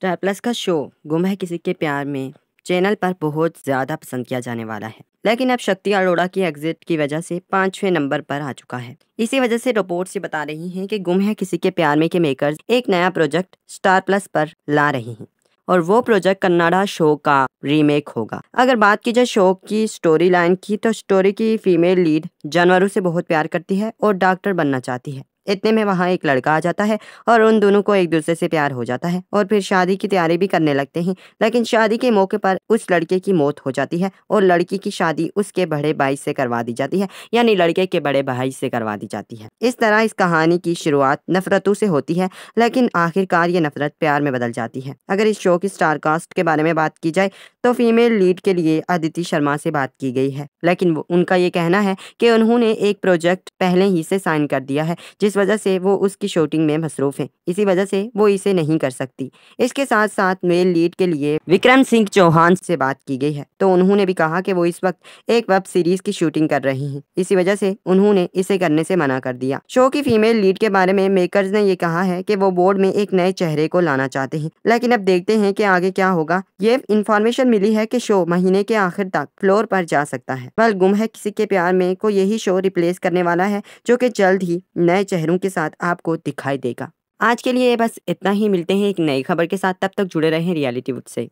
star plus का show गुम है किसी के प्यार में चैनल पर बहुत ज़्यादा पसंद किया जाने वाला है लेकिन अब शक्ति अरोड़ा की एग्जिट की वजह से पांचवें नंबर पर आ चुका है इसी वजह से रिपोर्ट ये बता रही हैं कि गुम है किसी के प्यार में के मेकर्स एक नया प्रोजेक्ट स्टार प्लस पर ला रही हैं और वो प्रोजेक्ट कन्नाडा शो का रीमेक होगा अगर बात की जाए शो की स्टोरी लाइन की तो स्टोरी की फीमेल लीड जानवरों से बहुत प्यार करती है और डॉक्टर बनना चाहती है इतने में वहाँ एक लड़का आ जाता है और उन दोनों को एक दूसरे से प्यार हो जाता है और फिर शादी की तैयारी भी करने लगते हैं लेकिन शादी के मौके पर उस लड़के की मौत हो जाती है और लड़की की शादी उसके बड़े भाई से करवा दी जाती है यानी लड़के के बड़े भाई से करवा दी जाती है इस तरह इस कहानी की शुरुआत नफरतों से होती है लेकिन आखिरकार ये नफरत प्यार में बदल जाती है अगर इस शो की स्टारकास्ट के बारे में बात की जाए तो फीमेल लीड के लिए अदिति शर्मा से बात की गई है लेकिन उनका ये कहना है कि उन्होंने एक प्रोजेक्ट पहले ही से साइन कर दिया है जिस वजह से वो उसकी शूटिंग में मसरूफ़ है इसी वजह से वो इसे नहीं कर सकती इसके साथ साथ मेल लीड के लिए विक्रम सिंह चौहान से बात की गई है तो उन्होंने भी कहा कि वो इस वक्त एक वेब सीरीज की शूटिंग कर रहे हैं इसी वजह से उन्होंने इसे करने से मना कर दिया शो की फीमेल लीड के बारे में मेकर्स ने ये कहा है की वो बोर्ड में एक नए चेहरे को लाना चाहते है लेकिन अब देखते हैं की आगे क्या होगा ये इन्फॉर्मेशन मिली है की शो महीने के आखिर तक फ्लोर पर जा सकता है बल गुम है किसी के प्यार में को यही शो रिप्लेस करने वाला है जो की जल्द ही नए चेहरे चेहरों के साथ आपको दिखाई देगा आज के लिए बस इतना ही मिलते हैं एक नई खबर के साथ तब तक जुड़े रहें रियलिटी वुड से